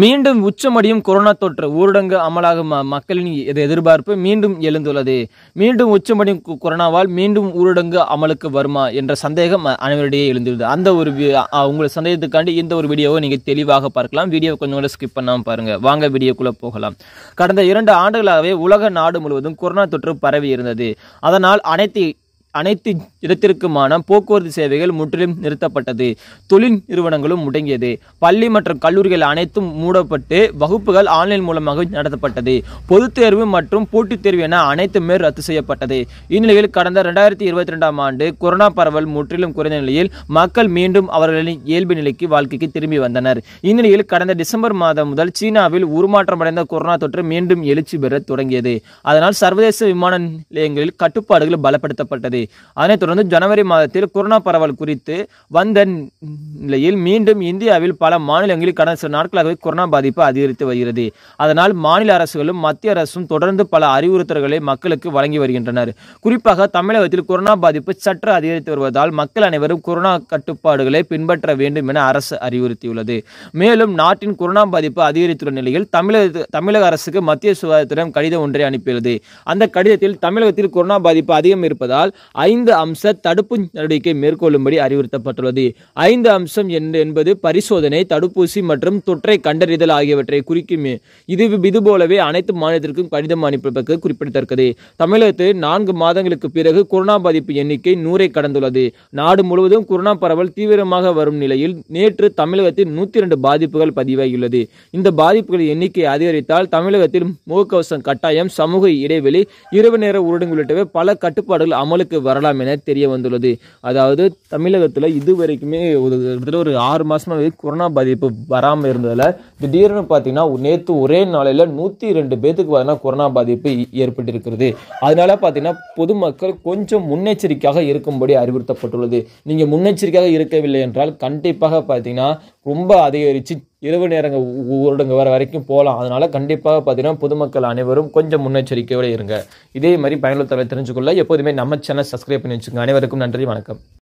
மீண்டும் உச்சமடியும் கொரோனா தொற்று ஊரடங்கு அமலாகும் மக்களின் எதிர்பார்ப்பு மீண்டும் எழுந்துள்ளது மீண்டும் உச்சமடியும் கொரோனாவால் மீண்டும் ஊரடங்கு அமலுக்கு வருமா என்ற சந்தேகம் அனைவரிடையே எழுந்துள்ளது அந்த ஒரு உங்கள் சந்தேகத்துக்காண்டி இந்த ஒரு வீடியோவை நீங்கள் தெளிவாக பார்க்கலாம் வீடியோ கொஞ்சம் கூட ஸ்கிப் பண்ணாமல் பாருங்கள் வாங்க வீடியோக்குள்ளே போகலாம் கடந்த இரண்டு ஆண்டுகளாகவே உலக நாடு முழுவதும் கொரோனா தொற்று பரவி இருந்தது அதனால் அனைத்து அனைத்து இடத்திற்குமான போக்குவரத்து சேவைகள் முற்றிலும் நிறுத்தப்பட்டது தொழில் நிறுவனங்களும் முடங்கியது பள்ளி மற்றும் கல்லூரிகள் அனைத்தும் மூடப்பட்டு வகுப்புகள் ஆன்லைன் மூலமாக நடத்தப்பட்டது பொதுத் தேர்வு மற்றும் போட்டித் தேர்வு என அனைத்துமே ரத்து செய்யப்பட்டது இந்நிலையில் கடந்த ரெண்டாயிரத்தி இருபத்தி ரெண்டாம் ஆண்டு கொரோனா பரவல் முற்றிலும் குறைந்த நிலையில் மக்கள் மீண்டும் அவர்களின் இயல்பு நிலைக்கு வாழ்க்கைக்கு திரும்பி வந்தனர் இந்நிலையில் கடந்த டிசம்பர் மாதம் முதல் சீனாவில் உருமாற்றமடைந்த கொரோனா தொற்று மீண்டும் எழுச்சி பெற தொடங்கியது அதனால் சர்வதேச விமான நிலையங்களில் கட்டுப்பாடுகள் பலப்படுத்தப்பட்டது அதனைத் தொடர்ந்து ஜனவரி மாதத்தில் கொரோனா பரவல் குறித்து வந்த நிலையில் மீண்டும் இந்தியாவில் பல மாநிலங்களில் கடந்த சில நாட்களாகவே கொரோனா பாதிப்பு அதிகரித்து வருகிறது அதனால் மாநில அரசுகளும் மத்திய அரசும் தொடர்ந்து பல அறிவுறுத்தல்களை மக்களுக்கு வழங்கி வருகின்றனர் குறிப்பாக தமிழகத்தில் கொரோனா பாதிப்பு சற்று அதிகரித்து வருவதால் மக்கள் அனைவரும் கொரோனா கட்டுப்பாடுகளை பின்பற்ற வேண்டும் என அரசு அறிவுறுத்தியுள்ளது மேலும் நாட்டின் கொரோனா பாதிப்பு அதிகரித்துள்ள நிலையில் தமிழக தமிழக அரசுக்கு மத்திய சுகாதாரத்திடம் கடிதம் ஒன்றை அனுப்பியுள்ளது அந்த கடிதத்தில் தமிழகத்தில் கொரோனா பாதிப்பு அதிகம் இருப்பதால் ஐந்து அம்ச தடுப்பு நடவடிக்கை மேற்கொள்ளும்படி அறிவுறுத்தப்பட்டுள்ளது ஐந்து அம்சம் என்பது பரிசோதனை தடுப்பூசி மற்றும் தொற்றை கண்டறிதல் ஆகியவற்றை குறிக்கும் இது இதுபோலவே அனைத்து மாநிலத்திற்கும் கடிதம் அனுப்பப்பது குறிப்பிடத்தக்கது தமிழகத்தில் நான்கு மாதங்களுக்கு பிறகு கொரோனா பாதிப்பு எண்ணிக்கை நூறை கடந்துள்ளது நாடு முழுவதும் கொரோனா பரவல் தீவிரமாக வரும் நிலையில் நேற்று தமிழகத்தில் நூத்தி இரண்டு பாதிப்புகள் பதிவாகியுள்ளது இந்த பாதிப்புகள் எண்ணிக்கை அதிகரித்தால் தமிழகத்தில் முகக்கவசம் கட்டாயம் சமூக இடைவெளி இரவு நேர ஊரடங்கு உள்ளிட்டவை பல கட்டுப்பாடுகள் அமலுக்கு வரலாம் என தெரிய வந்துள்ளது அதாவது தமிழகத்தில் இது வரைக்குமே ஒரு கிட்டத்தட்ட ஒரு ஆறு மாதமாகவே கொரோனா பாதிப்பு வராமல் இருந்ததில் திடீர்னு பார்த்தீங்கன்னா நேற்று ஒரே நாளையில் நூற்றி ரெண்டு பேத்துக்கு பார்த்தீங்கன்னா கொரோனா பாதிப்பு ஏற்பட்டிருக்கிறது அதனால பார்த்தீங்கன்னா பொதுமக்கள் கொஞ்சம் முன்னெச்சரிக்கையாக இருக்கும்படி அறிவுறுத்தப்பட்டுள்ளது நீங்கள் முன்னெச்சரிக்கையாக இருக்கவில்லை என்றால் கண்டிப்பாக பார்த்தீங்கன்னா ரொம்ப அதிகரித்து இரவு நேரங்க ஊரடங்கு வர வரைக்கும் போகலாம் அதனால் கண்டிப்பாக பார்த்தீங்கன்னா பொதுமக்கள் அனைவரும் கொஞ்சம் முன்னெச்சரிக்கையோடு இருங்க இதே மாதிரி பயனுள்ள தலை தெரிஞ்சுக்கொள்ள எப்போதுமே நம்ம சேனல் சப்ஸ்கிரைப் பண்ணி வச்சுக்கோங்க அனைவருக்கும் நன்றி வணக்கம்